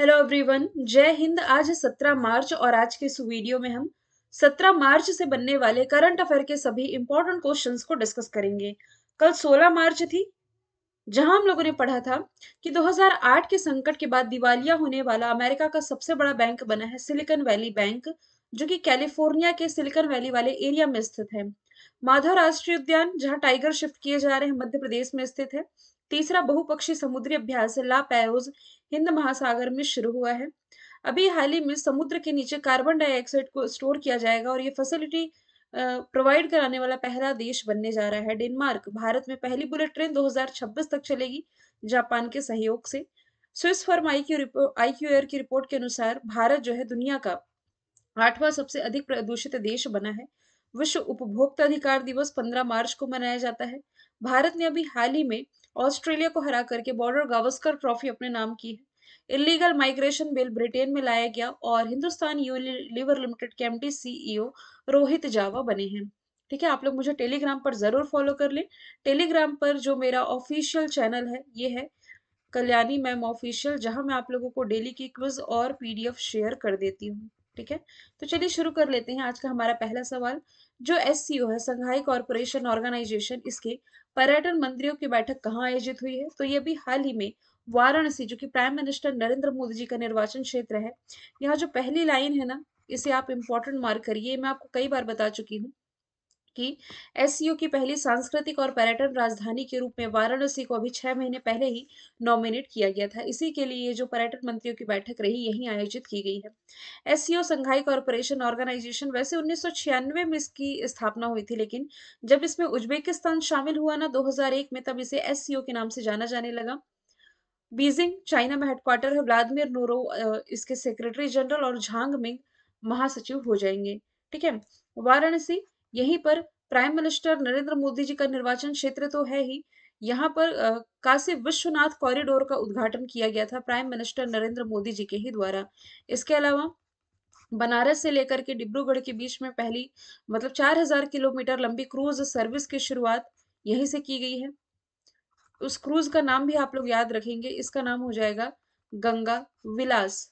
Hello everyone जय हिंद आज है सत्रह मार्च और आज के इस वीडियो में हम सत्रह मार्च से बनने वाले करंट अफेयर के सभी इंपॉर्टेंट क्वेश्चंस को डिस्कस करेंगे कल सोलह मार्च थी जहां हम लोगों ने पढ़ा था कि 2008 के संकट के बाद दिवालिया होने वाला अमेरिका का सबसे बड़ा बैंक बना है सिलिकॉन वैली बैंक जो की कैलिफोर्निया के सिलिकन वैली वाले एरिया में स्थित है माधव राष्ट्रीय उद्यान जहाँ टाइगर शिफ्ट किए जा रहे हैं मध्य प्रदेश में स्थित है तीसरा बहुपक्षी समुद्री अभ्यास ला पैरोज हिंद महासागर में शुरू हुआ है अभी हाल ही में समुद्र के नीचे कार्बन डाइऑक्साइड को स्टोर किया जाएगा और ये फैसिलिटी प्रोवाइड कराने वाला पहला देश बनने जा रहा है डेनमार्क भारत में पहली बुलेट ट्रेन 2026 तक चलेगी जापान के सहयोग से Swiss firm I Q I Q air की रिपोर्ट के अनुसार भारत जो है दुनिया का आठवां सबसे अधिक प्रदूषित देश बना है विश्व उपभोक्ता अधिकार दिवस 15 मार्च को मनाया जाता है भारत ने अभी हाल ही में ऑस्ट्रेलिया को हरा करके बॉर्डर गावस्कर ट्रॉफी अपने नाम की है इलीगल माइग्रेशन बिल ब्रिटेन में लाया गया और हिंदुस्तान यू लिवर लिमिटेड के एम सीईओ रोहित जावा बने हैं ठीक है आप लोग मुझे टेलीग्राम पर जरूर फॉलो कर लें टेलीग्राम पर जो मेरा ऑफिशियल चैनल है ये है कल्याणी मैम ऑफिशियल जहां मैं आप लोगों को डेली की क्विज और पीडीएफ शेयर कर देती हूँ ठीक है तो चलिए शुरू कर लेते हैं आज का हमारा पहला सवाल जो एस है संघाई कॉरपोरेशन ऑर्गेनाइजेशन इसके पर्यटन मंत्रियों की बैठक कहाँ आयोजित हुई है तो ये भी हाल ही में वाराणसी जो कि प्राइम मिनिस्टर नरेंद्र मोदी जी का निर्वाचन क्षेत्र है यहाँ जो पहली लाइन है ना इसे आप इम्पोर्टेंट मार्क करिए मैं आपको कई बार बता चुकी हूँ की एस की पहली सांस्कृतिक और पर्यटन राजधानी के रूप में वाराणसी को अभी छह महीने पहले ही नॉमिनेट किया गया था इसी के लिए जो पर्यटन मंत्रियों की बैठक रही यही आयोजित की गई है एसयू संघाई कॉरपोरेशन ऑर्गेनाइजेशन वैसे उन्नीस में इसकी स्थापना हुई थी लेकिन जब इसमें उज्बेकिस्तान शामिल हुआ ना दो में तब इसे एस के नाम से जाना जाने लगा बीजिंग चाइना में हेडक्वार्टर है व्लादिमिर नोरो इसके सेक्रेटरी जनरल और झांग मिंग महासचिव हो जाएंगे ठीक है वाराणसी यहीं पर प्राइम मिनिस्टर नरेंद्र मोदी जी का निर्वाचन क्षेत्र तो है ही यहाँ पर काशी विश्वनाथ कॉरिडोर का उद्घाटन किया गया था प्राइम मिनिस्टर नरेंद्र मोदी जी के ही द्वारा इसके अलावा बनारस से लेकर के डिब्रूगढ़ के बीच में पहली मतलब 4000 किलोमीटर लंबी क्रूज सर्विस की शुरुआत यहीं से की गई है उस क्रूज का नाम भी आप लोग याद रखेंगे इसका नाम हो जाएगा गंगा विलास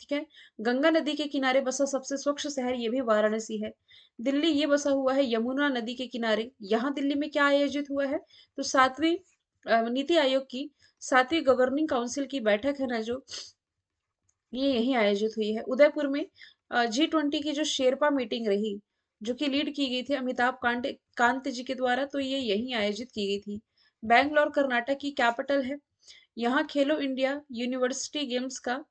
ठीक है गंगा नदी के किनारे बसा सबसे स्वच्छ शहर ये भी वाराणसी है दिल्ली ये बसा हुआ है यमुना नदी के किनारे यहाँ दिल्ली में क्या आयोजित हुआ है तो सातवीं नीति आयोग की सातवीं गवर्निंग काउंसिल की बैठक है ना जो ये यही आयोजित हुई है उदयपुर में जी ट्वेंटी की जो शेरपा मीटिंग रही जो कि लीड की गई थी अमिताभ कांत कांत जी के द्वारा तो ये यही आयोजित की गई थी बैंगलोर कर्नाटक की कैपिटल है यहाँ खेलो इंडिया यूनिवर्सिटी गेम्स का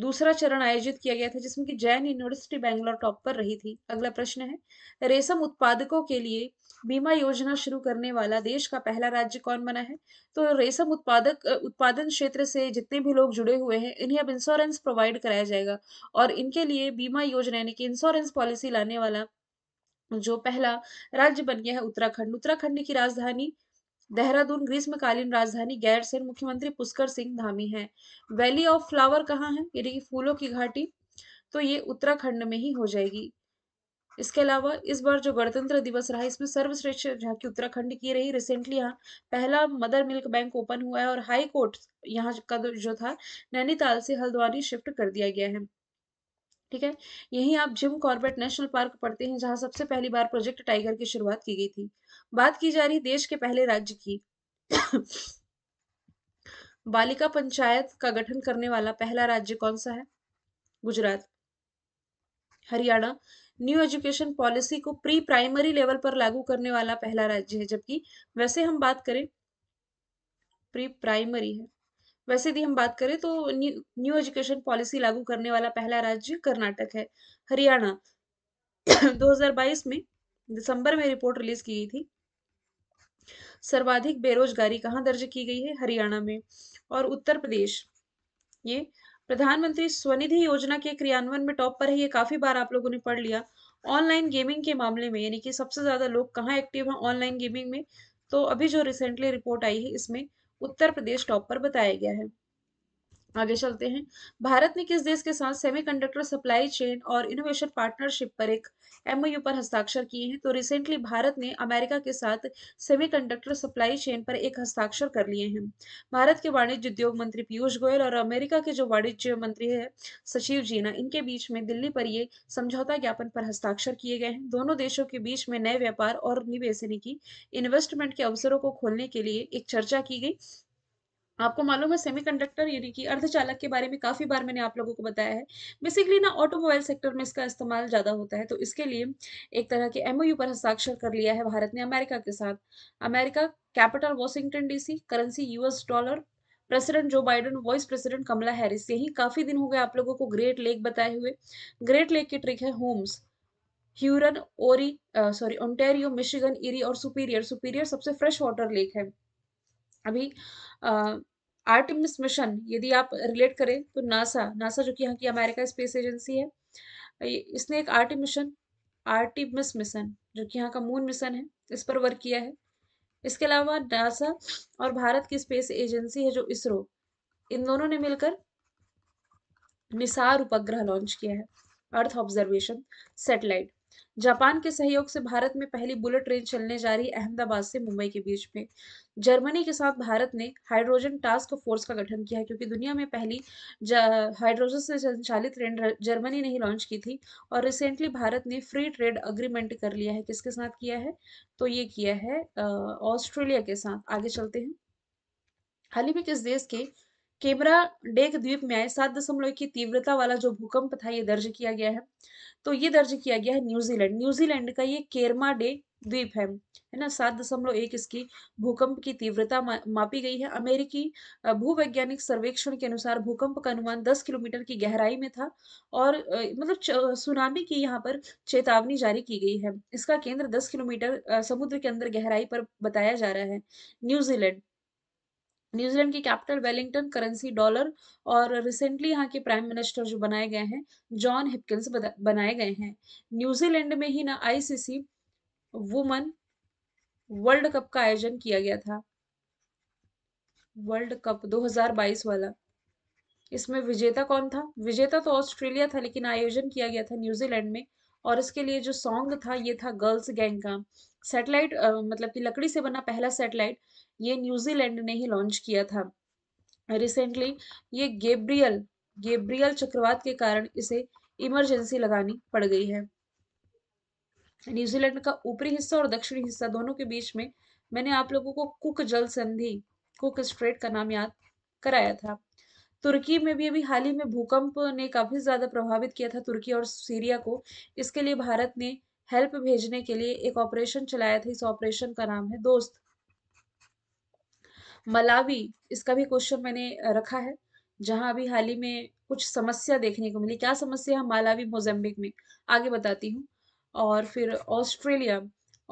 दूसरा चरण आयोजित किया गया था जिसमें कि जैन यूनिवर्सिटी बैंगलोर टॉप पर रही थी अगला प्रश्न है रेशम उत्पादकों के लिए बीमा योजना शुरू करने वाला देश का पहला राज्य कौन बना है तो रेशम उत्पादक उत्पादन क्षेत्र से जितने भी लोग जुड़े हुए हैं इन्हें अब इंश्योरेंस प्रोवाइड कराया जाएगा और इनके लिए बीमा योजना यानी कि इंश्योरेंस पॉलिसी लाने वाला जो पहला राज्य बन गया है उत्तराखंड उत्तराखंड की राजधानी देहरादून ग्रीष्मकालीन राजधानी गैर से मुख्यमंत्री पुष्कर सिंह धामी है वैली ऑफ फ्लावर कहाँ है यानी कि फूलों की घाटी तो ये उत्तराखंड में ही हो जाएगी इसके अलावा इस बार जो गणतंत्र दिवस रहा इसमें सर्वश्रेष्ठ झांकी उत्तराखंड की रही रिसेंटली यहाँ पहला मदर मिल्क बैंक ओपन हुआ है और हाई कोर्ट यहाँ का जो था नैनीताल से हल्द्वानी शिफ्ट कर दिया गया है ठीक है यही आप जिम कॉर्बेट नेशनल पार्क पढ़ते हैं जहां सबसे पहली बार प्रोजेक्ट टाइगर की शुरुआत की गई थी बात की जा रही देश के पहले राज्य की बालिका पंचायत का गठन करने वाला पहला राज्य कौन सा है Gujarat Haryana new education policy को प्री प्राइमरी लेवल पर लागू करने वाला पहला राज्य है जबकि वैसे हम बात करें प्री प्राइमरी है वैसे यदि हम बात करें तो न्यू एजुकेशन पॉलिसी लागू करने वाला पहला राज्य कर्नाटक है हरियाणा 2022 में दिसंबर में रिपोर्ट रिलीज की गई थी सर्वाधिक बेरोजगारी कहाँ दर्ज की गई है हरियाणा में और उत्तर प्रदेश ये प्रधानमंत्री स्वनिधि योजना के क्रियान्वयन में टॉप पर है ये काफी बार आप लोगों ने पढ़ लिया ऑनलाइन गेमिंग के मामले में यानी कि सबसे ज्यादा लोग कहाँ एक्टिव हैं ऑनलाइन गेमिंग में तो अभी जो रिसेंटली रिपोर्ट आई है इसमें उत्तर प्रदेश टॉप पर बताया गया है आगे चलते हैं भारत ने किस देश के साथ सेमीकंडक्टर सप्लाई चेन और इनोवेशन पार्टनरशिप पर एक एमओयू पर हस्ताक्षर किए हैं तो रिसेंटली भारत ने अमेरिका के साथ सेमीकंडक्टर सप्लाई चेन पर एक हस्ताक्षर कर लिए हैं भारत के वाणिज्य उद्योग मंत्री पीयूष गोयल और अमेरिका के जो वाणिज्य मंत्री है सचिव जीना इनके बीच में दिल्ली पर ये समझौता ज्ञापन पर हस्ताक्षर किए गए हैं दोनों देशों के बीच में नए व्यापार और निवेश की इन्वेस्टमेंट के अवसरों को खोलने के लिए एक चर्चा की गई आपको मालूम है सेमीकंडक्टर यानी कि अर्धचालक के बारे में काफ़ी बार मैंने आप लोगों को बताया है बेसिकली ना ऑटोमोबाइल सेक्टर में इसका इस्तेमाल ज़्यादा होता है तो इसके लिए एक तरह के एमओयू पर हस्ताक्षर कर लिया है भारत ने अमेरिका के साथ America capital Washington DC currency US dollar president Joe Biden vice president Kamala Harris यही काफ़ी दिन हो गए आप लोगों को ग्रेट लेक बताए हुए ग्रेट लेक की ट्रिक है होम्स ह्यूरन ओरी सॉरी ओंटेरियो मिशिगन इरी और सुपीरियर सुपीरियर सबसे फ्रेश वाटर लेक है अभी आर्टिमिस मिशन यदि आप रिलेट करें तो नासा नासा जो कि यहाँ की अमेरिका स्पेस एजेंसी है इसने एक आर्टिम मिशन आर्टिमिस मिशन जो कि यहाँ का मून मिशन है इस पर वर्क किया है इसके अलावा नासा और भारत की स्पेस एजेंसी है जो इसरो इन दोनों ने मिलकर निसार उपग्रह लॉन्च किया है अर्थ ऑब्जर्वेशन सैटेलाइट जापान के सहयोग से भारत में पहली बुलेट ट्रेन चलने जा रही अहमदाबाद से मुंबई के बीच में जर्मनी के साथ भारत ने हाइड्रोजन टास्क फोर्स का गठन किया है क्योंकि दुनिया में पहली हाइड्रोजन से संचालित ट्रेन जर्मनी ने ही लॉन्च की थी और रिसेंटली भारत ने फ्री ट्रेड अग्रीमेंट कर लिया है किसके साथ किया है तो ये किया है ऑस्ट्रेलिया के साथ आगे चलते हैं हाल ही में किस देश के केबरा डेक द्वीप में आए सात दशमलव की तीव्रता वाला जो भूकंप था ये दर्ज किया गया है तो ये दर्ज किया गया है न्यूजीलैंड न्यूजीलैंड का ये केरमा डे द्वीप है है ना सात दशमलव एक इसकी भूकंप की तीव्रता मा, मापी गई है अमेरिकी भूवैज्ञानिक सर्वेक्षण के अनुसार भूकंप का अनुमान दस किलोमीटर की गहराई में था और मतलब सुनामी की यहाँ पर चेतावनी जारी की गई है इसका केंद्र दस किलोमीटर समुद्र के अंदर गहराई पर बताया जा रहा है न्यूजीलैंड न्यूजीलैंड की कैपिटल वेलिंगटन करेंसी डॉलर और रिसेंटली यहाँ के प्राइम मिनिस्टर जो बनाए गए हैं जॉन हिपकिंस बनाए गए हैं न्यूजीलैंड में ही ना आईसीसी वुमन वर्ल्ड कप का आयोजन किया गया था वर्ल्ड कप 2022 वाला इसमें विजेता कौन था विजेता तो ऑस्ट्रेलिया था लेकिन आयोजन किया गया था न्यूजीलैंड में और इसके लिए जो सॉन्ग था ये था गर्ल्स गैंग का सैटेलाइट मतलब कि लकड़ी से बना पहला सैटेलाइट ये न्यूजीलैंड ने ही लॉन्च किया था रिसेंटली ये गेब्रियल गेब्रियल चक्रवात के कारण इसे इमरजेंसी लगानी पड़ गई है न्यूजीलैंड का ऊपरी हिस्सा और दक्षिणी हिस्सा दोनों के बीच में मैंने आप लोगों को कुक जल संधि कुक स्ट्रेट का नाम याद कराया था तुर्की में भी अभी हाल ही में भूकंप ने काफी ज्यादा प्रभावित किया था तुर्की और सीरिया को इसके लिए भारत ने हेल्प भेजने के लिए एक ऑपरेशन चलाया था इस ऑपरेशन का नाम है दोस्त मलावी इसका भी क्वेश्चन मैंने रखा है जहां अभी हाल ही में कुछ समस्या देखने को मिली क्या समस्या है मालावी मोजम्बिक में आगे बताती हूँ और फिर ऑस्ट्रेलिया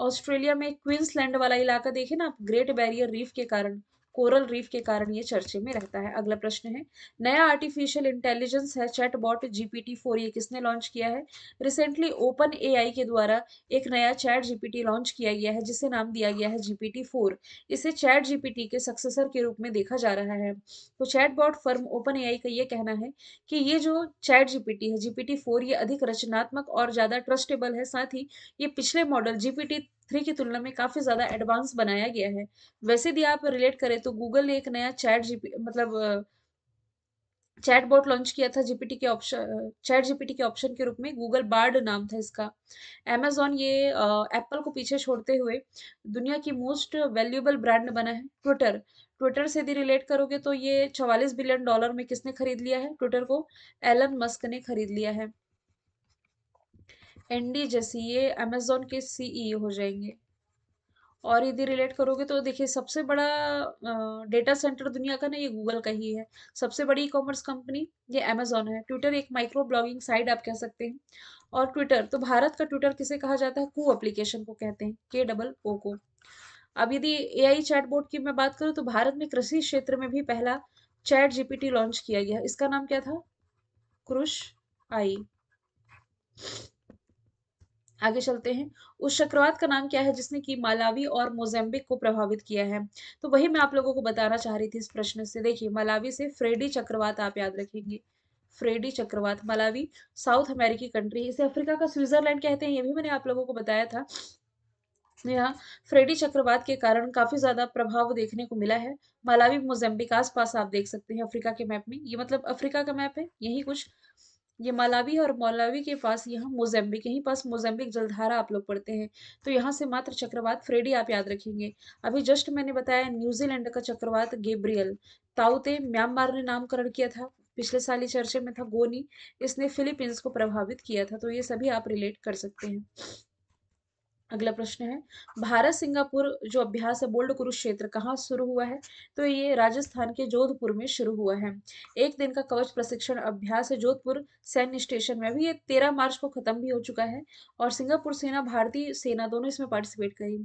ऑस्ट्रेलिया में क्वींसलैंड वाला इलाका देखे ना आप ग्रेट बैरियर रीफ के कारण कोरल रीफ के कारण ये चर्चे में रहता है अगला प्रश्न है नया आर्टिफिशियल इंटेलिजेंस है चैट बॉट जीपीटी फोर ये किसने लॉन्च किया है रिसेंटली ओपन एआई के द्वारा एक नया चैट जीपीटी लॉन्च किया गया है जिसे नाम दिया गया है जीपीटी फोर इसे चैट जीपीटी के सक्सेसर के रूप में देखा जा रहा है तो chat bot firm open A का ये कहना है कि ये जो चैट जीपीटी है जीपीटी फोर ये अधिक रचनात्मक और ज़्यादा ट्रस्टेबल है साथ ही ये पिछले मॉडल जीपीटी थ्री की तुलना में काफ़ी ज़्यादा एडवांस बनाया गया है वैसे यदि आप रिलेट करें तो गूगल ने एक नया चैट जीपी मतलब चैट बॉट लॉन्च किया था जीपीटी के ऑप्शन चैट जीपीटी के ऑप्शन के रूप में गूगल बार्ड नाम था इसका अमेजोन ये एप्पल को पीछे छोड़ते हुए दुनिया की मोस्ट वैल्यूएबल ब्रांड बना है ट्विटर ट्विटर से यदि रिलेट करोगे तो ये 44 बिलियन डॉलर में किसने खरीद लिया है ट्विटर को एलन मस्क ने खरीद लिया है एनडी जैसी ये अमेजोन के सीईओ e हो जाएंगे और यदि रिलेट करोगे तो देखिए सबसे बड़ा डेटा सेंटर दुनिया का ना ये गूगल का ही है सबसे बड़ी ई कॉमर्स कंपनी ये अमेजोन है ट्विटर एक माइक्रो ब्लॉगिंग साइट आप कह सकते हैं और ट्विटर तो भारत का ट्विटर किसे कहा जाता है कू एप्लीकेशन को कहते हैं के डबल ओ को अब यदि ए आई बोर्ड की मैं बात करूँ तो भारत में कृषि क्षेत्र में भी पहला चैट जीपीटी लॉन्च किया गया इसका नाम क्या था क्रुश आई आगे चलते हैं उस चक्रवात का नाम क्या है जिसने की मालावी और मोजेम्बिक को प्रभावित किया है तो वही मैं आप लोगों को बताना चाह रही थी इस प्रश्न से देखिए मालावी से फ्रेडी चक्रवात आप याद रखेंगे फ्रेडी चक्रवात मालावी साउथ अमेरिकी कंट्री इसे अफ्रीका का स्विट्जरलैंड कहते हैं ये भी मैंने आप लोगों को बताया था यहाँ फ्रेडी चक्रवात के कारण काफी ज्यादा प्रभाव देखने को मिला है मालावी मोजेम्बिक आसपास आप देख सकते हैं अफ्रीका के मैप में ये मतलब अफ्रीका का मैप है यही कुछ ये मालावी और मौलावी के पास यहाँ मोजम्बिक यहीं पास मोजम्बिक जलधारा आप लोग पढ़ते हैं तो यहाँ से मात्र चक्रवात फ्रेडी आप याद रखेंगे अभी जस्ट मैंने बताया न्यूजीलैंड का चक्रवात गेब्रियल ताउते म्यांमार ने नामकरण किया था पिछले साल ही चर्चे में था गोनी इसने फिलीपींस को प्रभावित किया था तो ये सभी आप रिलेट कर सकते हैं अगला प्रश्न है भारत सिंगापुर जो अभ्यास है बोल्ड कुरुक्षेत्र कहाँ शुरू हुआ है तो ये राजस्थान के जोधपुर में शुरू हुआ है एक दिन का कवच प्रशिक्षण अभ्यास जोधपुर सैन्य स्टेशन में अभी ये तेरह मार्च को खत्म भी हो चुका है और सिंगापुर सेना भारतीय सेना दोनों इसमें पार्टिसिपेट करी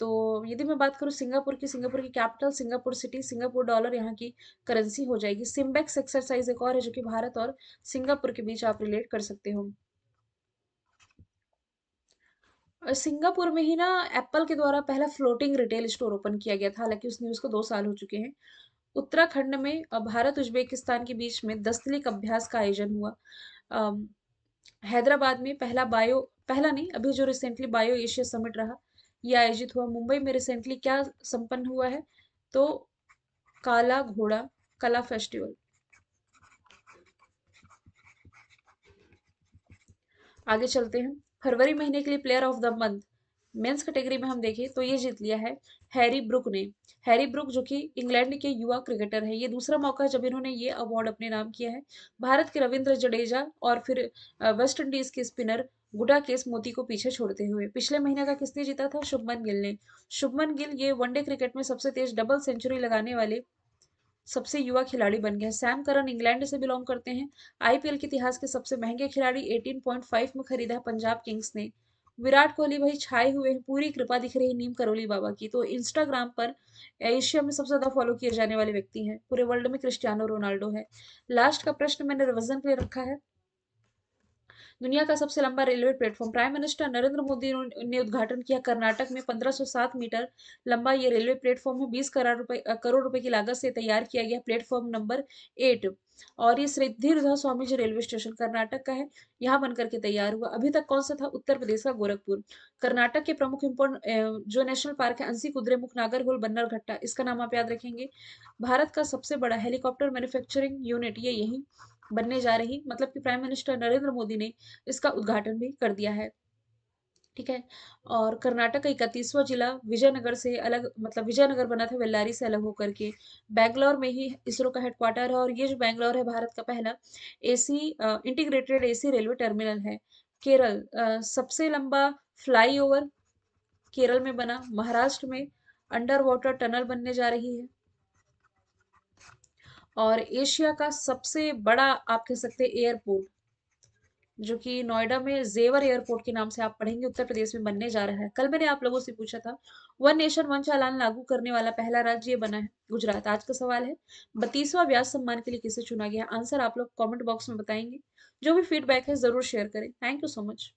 तो यदि मैं बात करूँ सिंगापुर की सिंगापुर की capital Singapore city Singapore dollar यहाँ की करेंसी हो जाएगी सिम्बेक्स एक्सरसाइज एक और है जो कि भारत और सिंगापुर के बीच आप रिलेट कर सकते हो सिंगापुर में ही ना एप्पल के द्वारा पहला फ्लोटिंग रिटेल स्टोर ओपन किया गया था, हालांकि उस न्यूज़ को साल हो चुके हैं। उत्तराखंड में भारत-उज़्बेकिस्तान के बीच में दस्तलिक अभ्यास का आयोजन हुआ। हैदराबाद में पहला बायो पहला नहीं, अभी जो रिसेंटली बायो एशिया समिट रहा, यह आयोजित हुआ। मुंबई में रिसेंटली क्या संपन्न हुआ है, तो काला घोड़ा कला फेस्टिवल। आगे चलते हैं। फरवरी महीने के लिए player of the month men's category में हम देखें तो ये जीत लिया है हैरी ब्रुक ने हैरी ब्रुक जो कि इंग्लैंड के युवा क्रिकेटर है ये दूसरा मौका है जब इन्होंने ये अवार्ड अपने नाम किया है भारत के रविंद्र जडेजा और फिर वेस्ट इंडीज के स्पिनर गुडा केस मोती को पीछे छोड़ते हुए पिछले महीने का किसने जीता था शुभमन गिल ने शुभमन गिल ये वनडे क्रिकेट में सबसे तेज डबल सेंचुरी लगाने वाले सबसे युवा खिलाड़ी बन गए सैम करन इंग्लैंड से बिलोंग करते हैं आईपीएल के इतिहास के सबसे महंगे खिलाड़ी 18.5 में खरीदा है पंजाब किंग्स ने विराट कोहली भाई छाए हुए हैं पूरी कृपा दिख रही नीम करोली बाबा की तो इंस्टाग्राम पर एशिया में सबसे ज्यादा फॉलो किए जाने वाले व्यक्ति हैं पूरे वर्ल्ड में क्रिस्टियानो रोनाल्डो है लास्ट का प्रश्न मैंने रिविजन के लिए रखा है दुनिया का सबसे लंबा railway platform prime minister Narendra Modi ने उद्घाटन किया कर्नाटक में 1507 मीटर लंबा ये रेलवे प्लेटफॉर्म है 20 करोड़ रुपए करोड़ रुपए की लागत से तैयार किया गया प्लेटफॉर्म नंबर एट और ये श्रीधीर स्वामी जी रेलवे स्टेशन कर्नाटक का है यहाँ बनकर के तैयार हुआ अभी तक कौन सा था उत्तर प्रदेश का गोरखपुर कर्नाटक के प्रमुख इम्पोर्ट जो नेशनल पार्क है अंसी कुद्रेमुख होल बन्नर घट्टा इसका नाम आप याद रखेंगे भारत का सबसे बड़ा हेलीकॉप्टर मैन्युफैक्चरिंग यूनिट ये यही बनने जा रही मतलब कि प्राइम मिनिस्टर नरेंद्र मोदी ने इसका उद्घाटन भी कर दिया है ठीक है और कर्नाटक का इकतीसवा जिला विजयनगर से अलग मतलब विजयनगर बना था बेल्लारी से अलग होकर के बैंगलोर में ही इसरो का हेडक्वार्टर है और ये जो बैंगलोर है भारत का पहला AC integrated AC railway terminal है केरल सबसे लंबा फ्लाईओवर केरल में बना महाराष्ट्र में अंडर वाटर टनल बनने जा रही है और एशिया का सबसे बड़ा आप कह सकते हैं एयरपोर्ट जो कि नोएडा में जेवर एयरपोर्ट के नाम से आप पढ़ेंगे उत्तर प्रदेश में बनने जा रहा है कल मैंने आप लोगों से पूछा था वन नेशन वन चालान लागू करने वाला पहला राज्य ये बना है गुजरात आज का सवाल है बत्तीसवा व्यास सम्मान के लिए किसे चुना गया आंसर आप लोग कॉमेंट बॉक्स में बताएंगे जो भी फीडबैक है जरूर शेयर करें थैंक यू सो मच